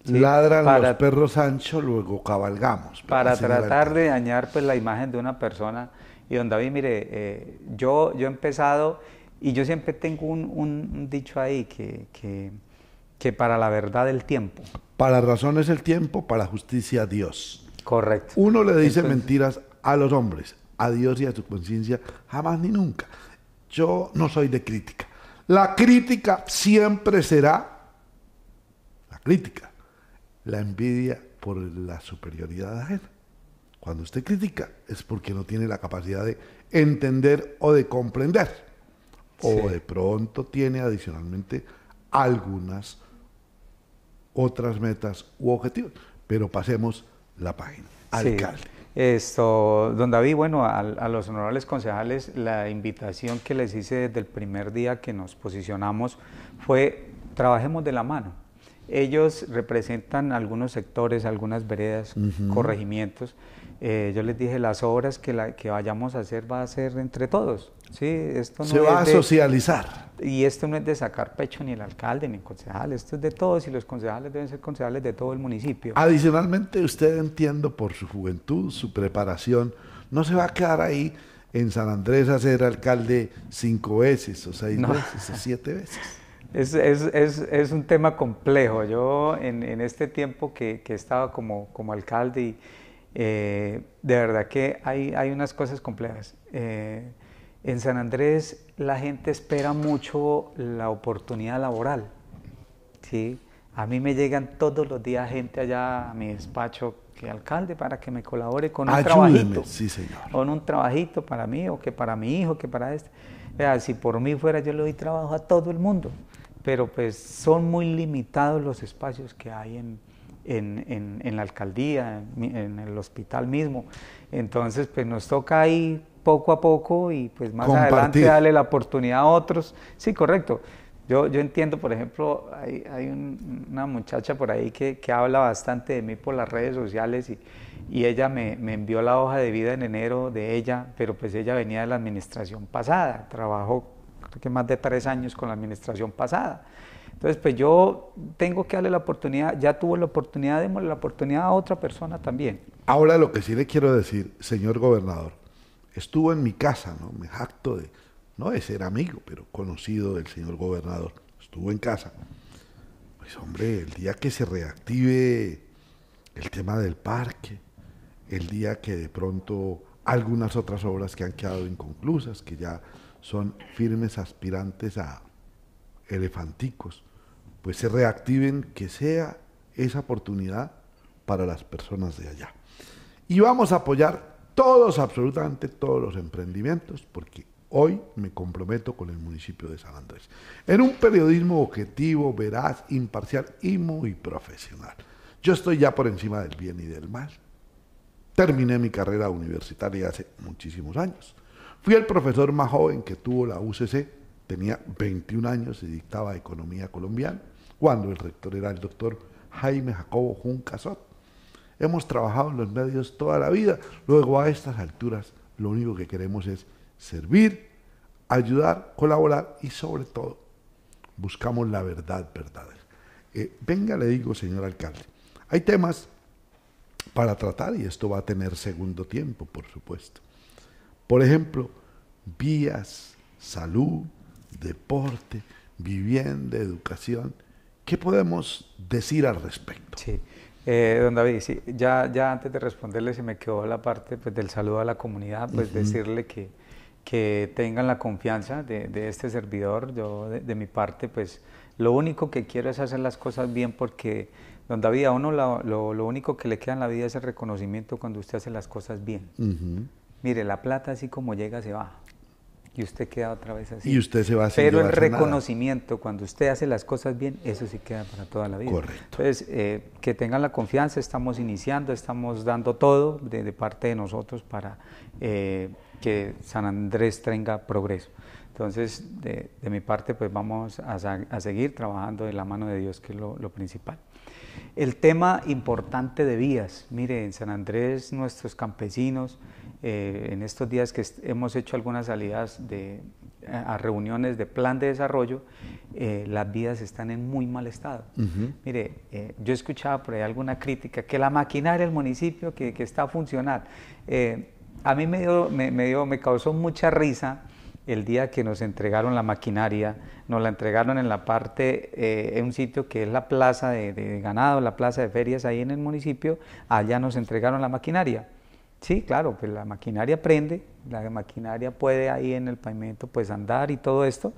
Ladran los perros Sancho, luego cabalgamos. Para tratar de dañar pues, la imagen de una persona y don David, mire, eh, yo, yo he empezado y yo siempre tengo un, dicho ahí que, para la verdad el tiempo. Para razón es el tiempo, para justicia Dios. Correcto. Uno le dice mentiras a los hombres, a Dios y a su conciencia, jamás ni nunca. Yo no soy de crítica. La crítica siempre será la crítica, la envidia por la superioridad ajena. Cuando usted critica es porque no tiene la capacidad de entender o de comprender. O de pronto tiene adicionalmente algunas otras metas u objetivos. Pero pasemos la página. Alcalde. Esto, don David, bueno, a, los honorables concejales, la invitación que les hice desde el primer día que nos posicionamos fue trabajemos de la mano. Ellos representan algunos sectores, algunas veredas, corregimientos eh, yo les dije, las obras que, la, que vayamos a hacer va a ser entre todos. ¿sí? Esto Se va a socializar. y esto no es de sacar pecho ni el alcalde ni el concejal, esto es de todos y los concejales deben ser concejales de todo el municipio. Adicionalmente, usted entiendo por su juventud, su preparación, no se va a quedar ahí en San Andrés a ser alcalde cinco veces o seis veces o siete veces. (laughs) Es, es, un tema complejo. Yo en, este tiempo que, que estaba como, como alcalde y eh, de verdad que hay, hay unas cosas complejas. Eh, en San Andrés la gente espera mucho la oportunidad laboral. ¿sí? A mí me llegan todos los días gente allá a mi despacho que alcalde para que me colabore con un trabajito. Sí, Con un trabajito para mí o que para mi hijo, que para este. Vea, si por mí fuera yo le doy trabajo a todo el mundo, pero pues son muy limitados los espacios que hay en, en, en, la alcaldía, en, el hospital mismo. Entonces, pues nos toca ahí poco a poco y pues más adelante darle la oportunidad a otros. Sí, correcto. Yo, yo entiendo, por ejemplo, hay, hay una muchacha por ahí que, que, habla bastante de mí por las redes sociales y, y ella me, me, envió la hoja de vida en enero de ella, pero pues ella venía de la administración pasada, trabajó creo que más de tres años con la administración pasada. Entonces, pues yo tengo que darle la oportunidad, ya tuvo la oportunidad, démosle la oportunidad a otra persona también. Ahora lo que sí le quiero decir, señor gobernador, estuvo en mi casa, ¿no? Me jacto de, no de ser amigo, pero conocido del señor gobernador, estuvo en casa. Pues hombre, el día que se reactive el tema del parque, el día que de pronto algunas otras obras que han quedado inconclusas, que ya son firmes aspirantes a elefanticos, pues se reactiven, que sea esa oportunidad para las personas de allá. Y vamos a apoyar todos, absolutamente todos los emprendimientos, porque hoy me comprometo con el municipio de San Andrés, en un periodismo objetivo, veraz, imparcial y muy profesional. Yo estoy ya por encima del bien y del mal. Terminé mi carrera universitaria hace muchísimos años. Fui el profesor más joven que tuvo la UCC, tenía 21 años y dictaba economía colombiana cuando el rector era el doctor Jaime Jacobo Juncasot. Hemos trabajado en los medios toda la vida, luego a estas alturas lo único que queremos es servir, ayudar, colaborar y sobre todo buscamos la verdad verdadera. Eh, venga, le digo, señor alcalde, hay temas para tratar y esto va a tener segundo tiempo, por supuesto. Por ejemplo, vías, salud, deporte, vivienda, educación ¿Qué podemos decir al respecto? Sí, eh, don David, sí, ya, ya antes de responderle se me quedó la parte pues, del saludo a la comunidad, pues decirle que, que tengan la confianza de, este servidor. Yo, de, mi parte, pues lo único que quiero es hacer las cosas bien porque, don David, a uno lo, único que le queda en la vida es el reconocimiento cuando usted hace las cosas bien. Mire, la plata así como llega se va y usted queda otra vez así. Y usted se va Pero el reconocimiento, cuando usted hace las cosas bien, eso sí queda para toda la vida. Correcto. Entonces, eh, que tengan la confianza, estamos iniciando, estamos dando todo de, parte de nosotros para eh, que San Andrés tenga progreso. Entonces, de, mi parte, pues vamos a, seguir trabajando ...en la mano de Dios, que es lo, lo principal. El tema importante de vías, mire, en San Andrés nuestros campesinos, eh, en estos días que hemos hecho algunas salidas a, reuniones de plan de desarrollo, eh, las vidas están en muy mal estado. Mire, eh, yo escuchaba por ahí alguna crítica que la maquinaria del municipio que, está a funcionar. a mí me, dio, me, causó mucha risa el día que nos entregaron la maquinaria, nos la entregaron en la parte, en un sitio que es la plaza de, ganado, la plaza de ferias ahí en el municipio, allá nos entregaron la maquinaria. Sí, claro, pues la maquinaria prende, la maquinaria puede ahí en el pavimento pues andar y todo esto,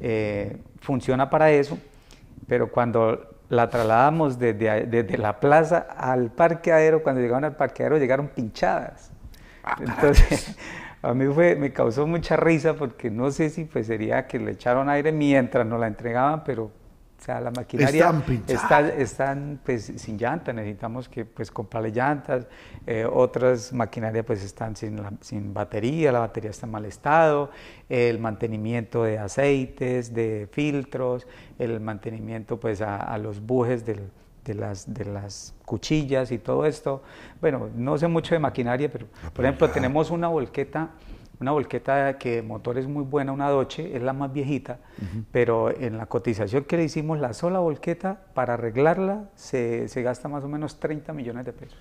eh, funciona para eso, pero cuando la trasladamos desde, la plaza al parqueadero, cuando llegaron al parqueadero llegaron pinchadas. Ah, Entonces, (laughs) a mí fue, me causó mucha risa porque no sé si pues sería que le echaron aire mientras nos la entregaban, pero o sea, la maquinaria está, pues, sin llanta, necesitamos que pues, comprarle llantas, eh, otras maquinarias pues, están sin, sin batería, la batería está en mal estado, el mantenimiento de aceites, de filtros, el mantenimiento pues, a, los bujes de las, de las cuchillas y todo esto. Bueno, no sé mucho de maquinaria, pero ah, por ejemplo tenemos una volqueta una volqueta que motor es muy buena, una Doche, es la más viejita, pero en la cotización que le hicimos, la sola volqueta, para arreglarla, se, se gasta más o menos 30 millones de pesos.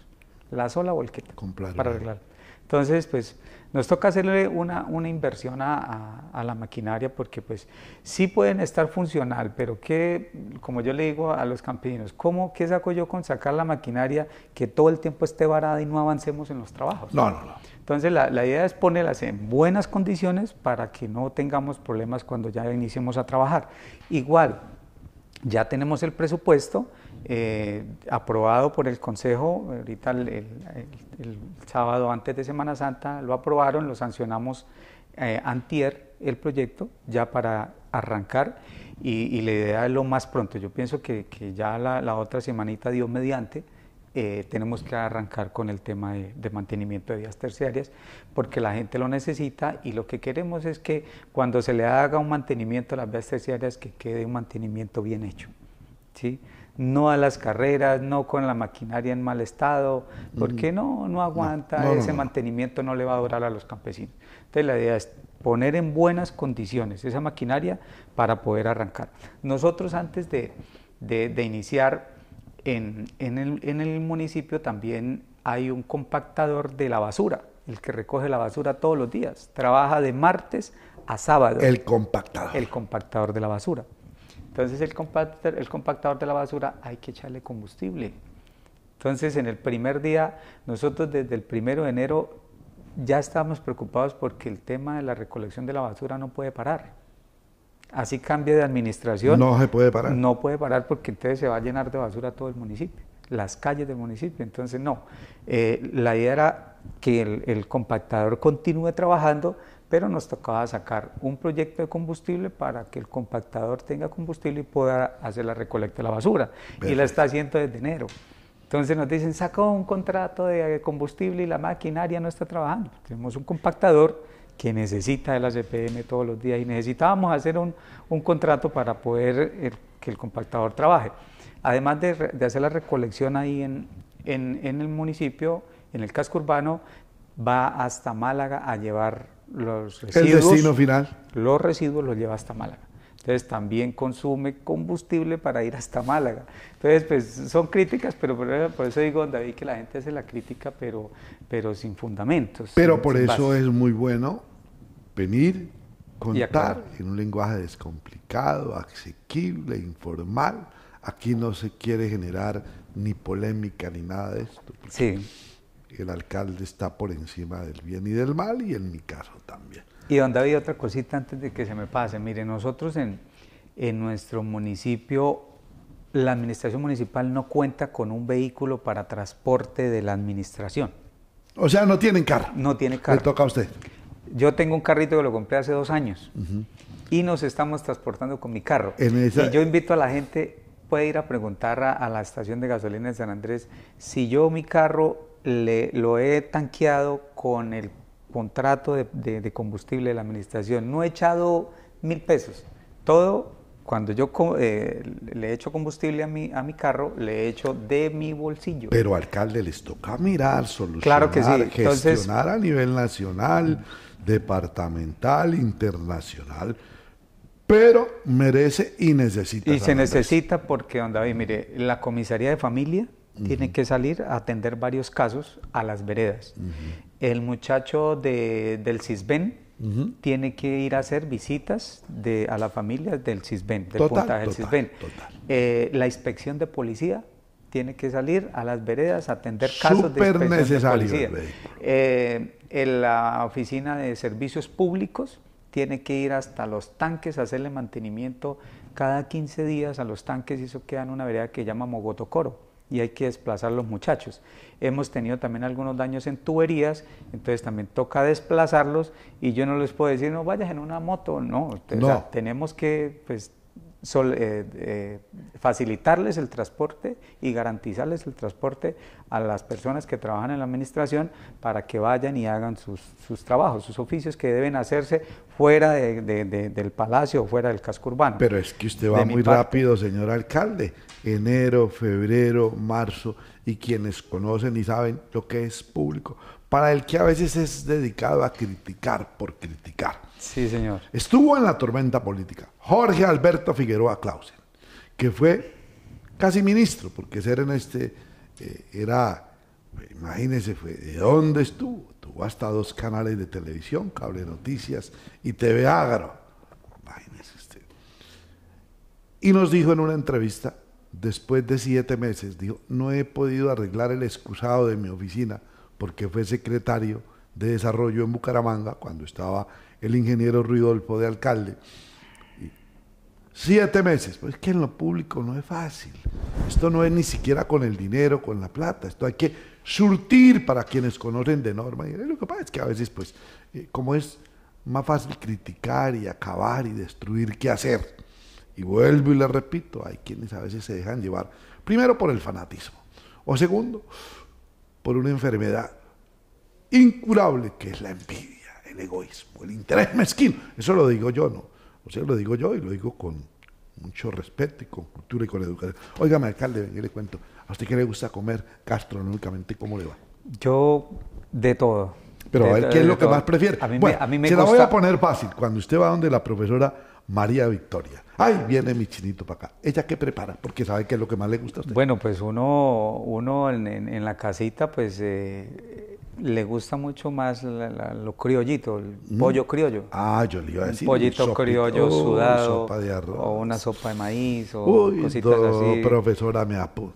La sola volqueta para arreglarla. Entonces, pues nos toca hacerle una, una inversión a, la maquinaria porque pues sí pueden estar funcional, pero que, como yo le digo a los campesinos, ¿cómo, qué saco yo con sacar la maquinaria que todo el tiempo esté varada y no avancemos en los trabajos? No, no, no. Entonces la, idea es ponerlas en buenas condiciones para que no tengamos problemas cuando ya iniciemos a trabajar. Igual, ya tenemos el presupuesto eh, aprobado por el Consejo, ahorita el, sábado antes de Semana Santa lo aprobaron, lo sancionamos eh, antier el proyecto ya para arrancar y, la idea es lo más pronto. Yo pienso que, ya la, otra semanita, dio mediante, eh, tenemos que arrancar con el tema de, mantenimiento de vías terciarias, porque la gente lo necesita y lo que queremos es que cuando se le haga un mantenimiento a las vías terciarias, que quede un mantenimiento bien hecho. ¿sí? No a las carreras, no con la maquinaria en mal estado, porque no, no mm. aguanta, ese mantenimiento no le va a durar a los campesinos. Entonces la idea es poner en buenas condiciones esa maquinaria para poder arrancar. Nosotros antes de, de, de iniciar en, el, municipio también hay un compactador de la basura, el que recoge la basura todos los días. Trabaja de martes a sábado. El compactador. El compactador de la basura. Entonces el compactador, el compactador de la basura hay que echarle combustible. Entonces en el primer día, nosotros desde el primero de enero ya estábamos preocupados porque el tema de la recolección de la basura no puede parar así cambia de administración. No se puede parar. No puede parar porque entonces se va a llenar de basura todo el municipio, las calles del municipio. Entonces, no. Eh, la idea era que el, compactador continúe trabajando, pero nos tocaba sacar un proyecto de combustible para que el compactador tenga combustible y pueda hacer la recolecta de la basura. Y la está haciendo desde enero. Entonces nos dicen, sacó un contrato de combustible y la maquinaria no está trabajando. Tenemos un compactador que necesita de la CPM todos los días y necesitábamos hacer un, un contrato para poder eh, que el compactador trabaje. Además de, de hacer la recolección ahí en, en, en, el municipio, en el casco urbano, va hasta Málaga a llevar los residuos. El destino final. Los residuos los lleva hasta Málaga. Entonces también consume combustible para ir hasta Málaga. Entonces, pues son críticas, pero por eso, digo, David, que la gente hace la crítica, pero, pero sin fundamentos. Pero por eso es muy bueno venir, contar en un lenguaje descomplicado, asequible, informal. Aquí no se quiere generar ni polémica ni nada de esto. Sí. El alcalde está por encima del bien y del mal y en mi caso también. Y don David, otra cosita antes de que se me pase. Mire, nosotros en, en nuestro municipio, la administración municipal no cuenta con un vehículo para transporte de la administración. O sea, no tienen carro. No tiene carro. Le toca a usted. Yo tengo un carrito que lo compré hace dos años y nos estamos transportando con mi carro. yo invito a la gente, puede ir a preguntar a, la estación de gasolina de San Andrés si yo mi carro le, lo he tanqueado con el contrato de, de combustible de la administración. No he echado mil pesos. Todo cuando yo le eh, le echo combustible a mi, a mi carro, le echo de mi bolsillo. Pero alcalde, les toca mirar, solucionar, claro que gestionar a nivel nacional, departamental, internacional. Pero merece y necesita. Y se necesita porque, don mire, la comisaría de familia tiene que salir a atender varios casos a las veredas. El muchacho del CISBEN, tiene que ir a hacer visitas de, a las familias del CISBEN, del puntaje del CISBEN. Eh, la inspección de policía tiene que salir a las veredas a atender casos de inspección de policía. Eh, en la oficina de servicios públicos tiene que ir hasta los tanques a hacerle mantenimiento cada 15 días a los tanques y eso queda en una vereda que se llama Mogotocoro y hay que desplazar los muchachos. Hemos tenido también algunos daños en tuberías, entonces también toca desplazarlos y yo no les puedo decir, no vayas en una moto, no, tenemos que pues, sol, eh, eh, facilitarles el transporte y garantizarles el transporte a las personas que trabajan en la administración para que vayan y hagan sus, sus trabajos, sus oficios que deben hacerse fuera de, del palacio o fuera del casco urbano. Pero es que usted va muy rápido, señor alcalde. Enero, febrero, marzo, y quienes conocen y saben lo que es público, para el que a veces es dedicado a criticar por criticar Sí, señor. Estuvo en la tormenta política Jorge Alberto Figueroa Clausen, que fue casi ministro, porque ser en este eh, era, imagínese, fue, ¿de dónde estuvo? Tuvo hasta dos canales de televisión, Cable Noticias y TV Agro. imagínese usted. Y nos dijo en una entrevista, después de siete meses, dijo, no he podido arreglar el excusado de mi oficina porque fue secretario de Desarrollo en Bucaramanga, cuando estaba el ingeniero Ruidolfo de alcalde. siete meses, pues que en lo público no es fácil. Esto no es ni siquiera con el dinero, con la plata, esto hay que surtir para quienes conocen de norma. Y lo que pasa es que a veces, pues, eh, como es más fácil criticar y acabar y destruir que hacer. Y vuelvo y le repito, hay quienes a veces se dejan llevar, primero por el fanatismo, o segundo, por una enfermedad incurable que es la envidia, el egoísmo, el interés mezquino. Eso lo digo yo, ¿no? O sea, lo digo yo y lo digo con mucho respeto y con cultura y con educación. Óigame, alcalde, ven, le cuento. ¿A usted qué le gusta comer gastronómicamente? ¿Cómo le va? Yo, de todo. Pero a ver, ¿qué es lo que más prefiere? A mí, bueno, a se lo voy a poner fácil. Cuando usted va donde la profesora María Victoria. Ay, viene mi chinito para acá. ¿Ella qué prepara? Porque sabe qué es lo que más le gusta a usted. Bueno, pues uno, uno en, la casita, pues eh, le gusta mucho más lo criollito, el mm. pollo criollo. Ah, yo le iba a decir. Un pollito criollo oh, sudado. O una sopa de maíz o cositas así. profesora, me apunto.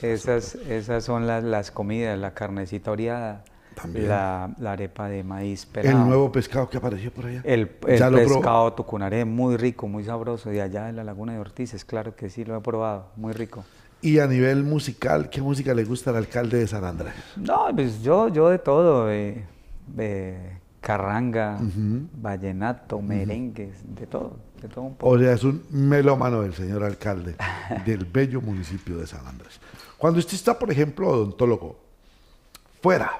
Esas, esas son las, las comidas, la carnecita oreada. También. La, arepa de maíz pelado. El nuevo pescado que apareció por allá. El, el pescado tucunaré, muy rico, muy sabroso, de allá de la Laguna de Ortiz, es claro que sí, lo he probado, muy rico. Y a nivel musical, ¿qué música le gusta al alcalde de San Andrés? No, pues yo, yo de todo. de eh, eh, carranga, vallenato, merengues, de todo, de todo un poco. O sea, es un melómano del señor alcalde (laughs) del bello municipio de San Andrés. Cuando usted está, por ejemplo, odontólogo, fuera,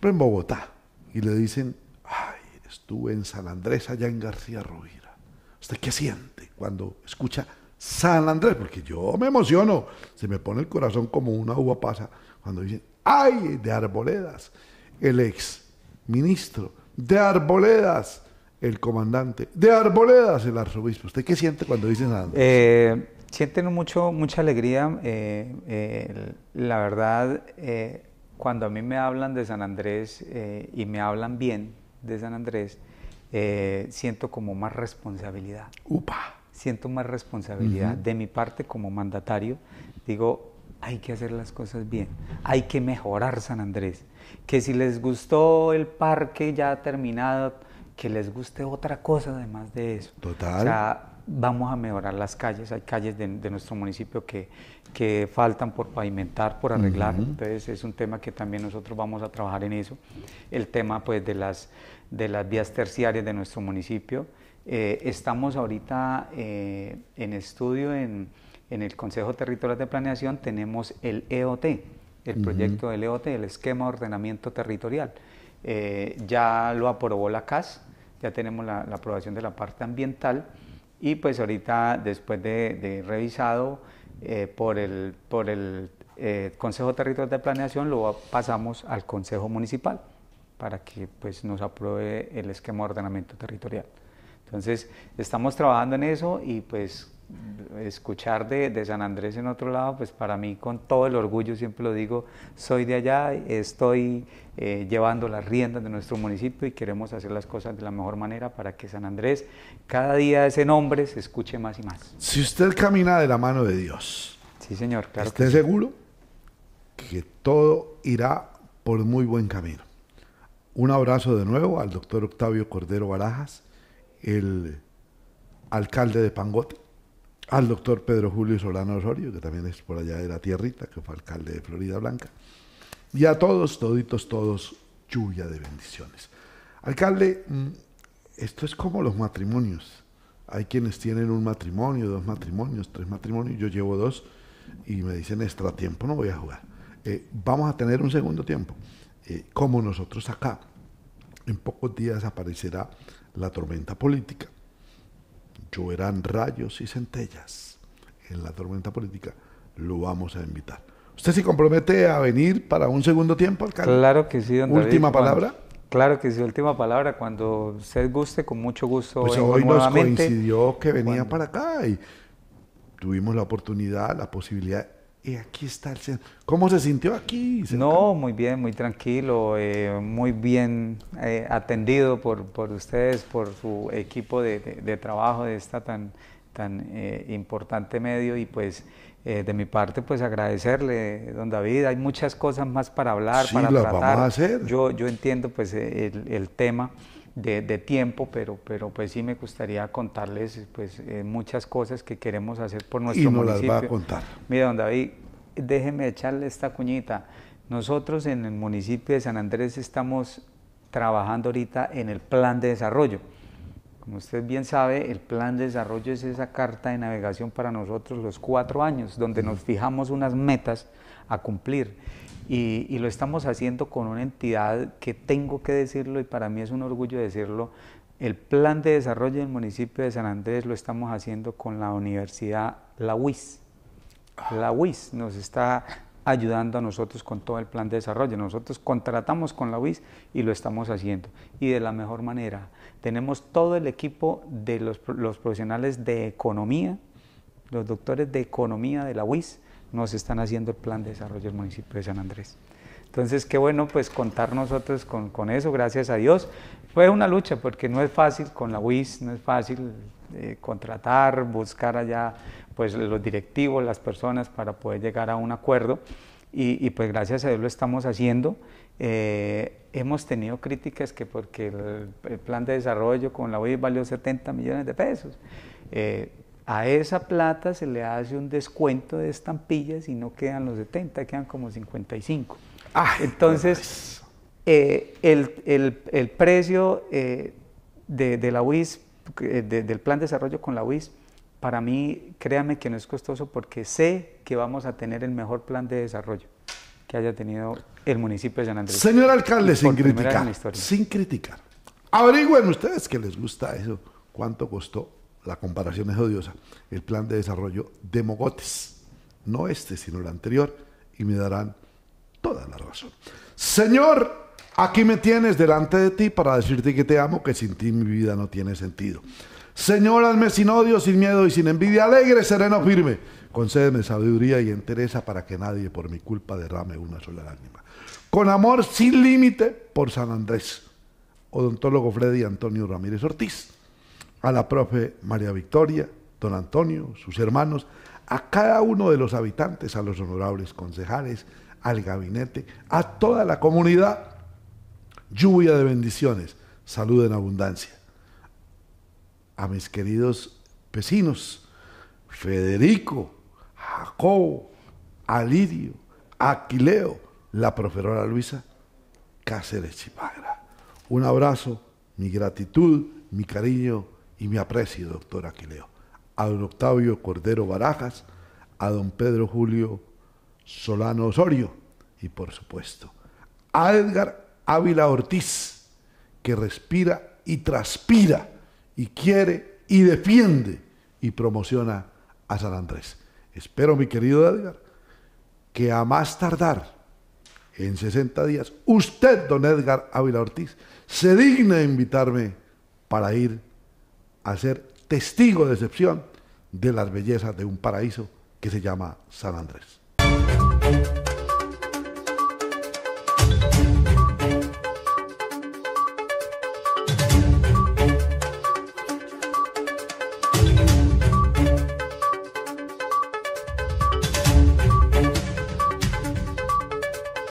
en Bogotá, y le dicen, ay, estuve en San Andrés allá en García Rovira. ¿Usted qué siente cuando escucha San Andrés, porque yo me emociono, se me pone el corazón como una uva pasa cuando dicen, ay, de Arboledas, el ex ministro, de Arboledas, el comandante, de Arboledas, el arzobispo. ¿Usted qué siente cuando dicen San Andrés? Eh, sienten mucho, mucha alegría, eh, la verdad, eh, cuando a mí me hablan de San Andrés y me hablan bien de San Andrés, siento como más responsabilidad. Upa siento más responsabilidad de mi parte como mandatario. Digo, hay que hacer las cosas bien, hay que mejorar San Andrés. Que si les gustó el parque ya terminado, que les guste otra cosa además de eso. Total. O sea, vamos a mejorar las calles. Hay calles de, nuestro municipio que, que, faltan por pavimentar, por arreglar. Entonces es un tema que también nosotros vamos a trabajar en eso. El tema pues de las, de las vías terciarias de nuestro municipio. Eh, estamos ahorita eh, en estudio en, el Consejo Territorial de Planeación, tenemos el EOT, el proyecto del EOT, el Esquema de Ordenamiento Territorial. Eh, ya lo aprobó la CAS, ya tenemos la, aprobación de la parte ambiental y pues ahorita después de, revisado por el, Consejo Territorial de Planeación lo pasamos al Consejo Municipal para que pues, nos apruebe el esquema de ordenamiento territorial. Entonces, estamos trabajando en eso y pues escuchar de, San Andrés en otro lado, pues para mí con todo el orgullo, siempre lo digo, soy de allá, estoy eh, llevando las riendas de nuestro municipio y queremos hacer las cosas de la mejor manera para que San Andrés, cada día ese nombre se escuche más y más. Si usted camina de la mano de Dios, sí señor, Esté seguro que todo irá por muy buen camino. Un abrazo de nuevo al doctor Octavio Cordero Barajas el alcalde de Pangote, al doctor Pedro Julio Solano Osorio, que también es por allá de la tierrita, que fue alcalde de Florida Blanca, y a todos, toditos, todos, lluvia de bendiciones. Alcalde, mm, esto es como los matrimonios. Hay quienes tienen un matrimonio, dos matrimonios, tres matrimonios, yo llevo dos y me dicen extra tiempo, no voy a jugar. Eh, vamos a tener un segundo tiempo, eh, como nosotros acá. En pocos días aparecerá la tormenta política. Lloverán rayos y centellas en la tormenta política. Lo vamos a invitar. ¿Usted se compromete a venir para un segundo tiempo, Claro que sí, ¿Última palabra? Claro que sí, última palabra. Cuando usted guste, con mucho gusto. Pues hoy nos coincidió que venía para acá y tuvimos la oportunidad, la posibilidad y aquí está el centro. ¿Cómo se sintió aquí? No, muy bien, muy tranquilo, eh, muy bien eh, atendido por, por, ustedes, por su equipo de, trabajo de esta tan, tan eh, importante medio y pues de mi parte pues agradecerle don David hay muchas cosas más para hablar para tratar yo yo entiendo pues el tema de, tiempo, pero, pero pues sí me gustaría contarles pues, eh, muchas cosas que queremos hacer por nuestro y nos Las va a contar. Mira, don David, déjeme echarle esta cuñita. Nosotros en el municipio de San Andrés estamos trabajando ahorita en el plan de desarrollo. Como usted bien sabe, el plan de desarrollo es esa carta de navegación para nosotros los cuatro años, donde nos fijamos unas metas a cumplir. Y, lo estamos haciendo con una entidad que tengo que decirlo y para mí es un orgullo decirlo. El plan de desarrollo del municipio de San Andrés lo estamos haciendo con la universidad, la UIS. La UIS nos está ayudando a nosotros con todo el plan de desarrollo. Nosotros contratamos con la UIS y lo estamos haciendo. Y de la mejor manera. Tenemos todo el equipo de los, los profesionales de economía, los doctores de economía de la UIS, nos están haciendo el plan de desarrollo del municipio de San Andrés. Entonces, qué bueno pues contar nosotros con, eso, gracias a Dios. Fue una lucha porque no es fácil con la UIS, no es fácil eh, contratar, buscar allá pues los directivos, las personas para poder llegar a un acuerdo. Y, pues gracias a Dios lo estamos haciendo. Eh, hemos tenido críticas que porque el, plan de desarrollo con la UIS valió 70 millones de pesos. Eh, a esa plata se le hace un descuento de estampillas y no quedan los 70, quedan como 55. Entonces, eh, el, precio eh, de, la UIS, eh, del plan de desarrollo con la UIS, para mí, créame que no es costoso porque sé que vamos a tener el mejor plan de desarrollo que haya tenido el municipio de San Andrés. Señor alcalde, sin criticar, sin criticar. Averigüen ustedes que les gusta eso, cuánto costó la comparación es odiosa, el plan de desarrollo de Mogotes, no este, sino el anterior, y me darán toda la razón. Señor, aquí me tienes delante de ti para decirte que te amo, que sin ti mi vida no tiene sentido. Señor, hazme sin odio, sin miedo y sin envidia, alegre, sereno, firme. Concédeme sabiduría y entereza para que nadie por mi culpa derrame una sola lágrima. Con amor sin límite por San Andrés. Odontólogo Freddy Antonio Ramírez Ortiz a la profe María Victoria, don Antonio, sus hermanos, a cada uno de los habitantes, a los honorables concejales, al gabinete, a toda la comunidad. Lluvia de bendiciones, salud en abundancia. A mis queridos vecinos, Federico, Jacobo, Alirio, Aquileo, la profesora Luisa Cáceres Chipagra. Un abrazo, mi gratitud, mi cariño y me aprecio, doctor Aquileo, a don Octavio Cordero Barajas, a don Pedro Julio Solano Osorio y por supuesto a Edgar Ávila Ortiz, que respira y transpira y quiere y defiende y promociona a San Andrés. Espero, mi querido Edgar, que a más tardar en 60 días, usted, don Edgar Ávila Ortiz, se digna invitarme para ir a ser testigo de excepción de las bellezas de un paraíso que se llama San Andrés.